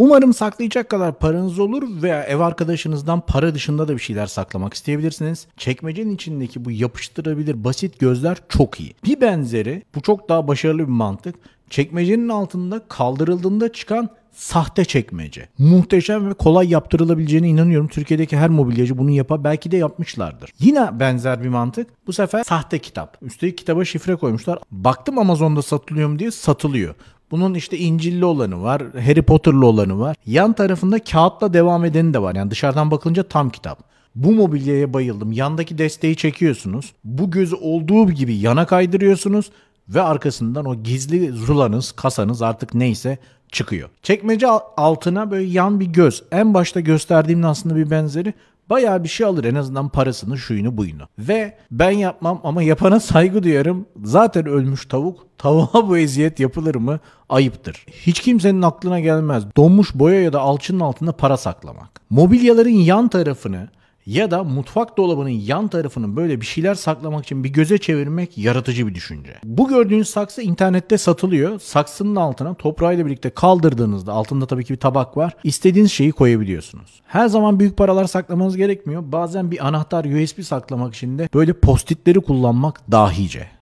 Umarım saklayacak kadar paranız olur veya ev arkadaşınızdan para dışında da bir şeyler saklamak isteyebilirsiniz. Çekmecenin içindeki bu yapıştırabilir basit gözler çok iyi. Bir benzeri bu çok daha başarılı bir mantık. Çekmecenin altında kaldırıldığında çıkan sahte çekmece. Muhteşem ve kolay yaptırılabileceğine inanıyorum. Türkiye'deki her mobilyacı bunu yapar. Belki de yapmışlardır. Yine benzer bir mantık. Bu sefer sahte kitap. Üstelik kitaba şifre koymuşlar. Baktım Amazon'da satılıyor mu diye satılıyor. Bunun işte İncil'li olanı var, Harry Potter'lı olanı var. Yan tarafında kağıtla devam edeni de var. Yani dışarıdan bakılınca tam kitap. Bu mobilyaya bayıldım. Yandaki desteği çekiyorsunuz. Bu gözü olduğu gibi yana kaydırıyorsunuz ve arkasından o gizli zulanız, kasanız artık neyse çıkıyor. Çekmece altına böyle yan bir göz. En başta gösterdiğimde aslında bir benzeri. Bayağı bir şey alır en azından parasını şuyunu buyunu. Ve ben yapmam ama yapana saygı duyarım. Zaten ölmüş tavuk. Tavuğa bu eziyet yapılır mı? Ayıptır. Hiç kimsenin aklına gelmez. Donmuş boya ya da alçının altında para saklamak. Mobilyaların yan tarafını ya da mutfak dolabının yan tarafının böyle bir şeyler saklamak için bir göze çevirmek yaratıcı bir düşünce. Bu gördüğünüz saksı internette satılıyor. Saksının altına toprağıyla birlikte kaldırdığınızda altında tabii ki bir tabak var. İstediğiniz şeyi koyabiliyorsunuz. Her zaman büyük paralar saklamanız gerekmiyor. Bazen bir anahtar USB saklamak için de böyle postitleri kullanmak dahice.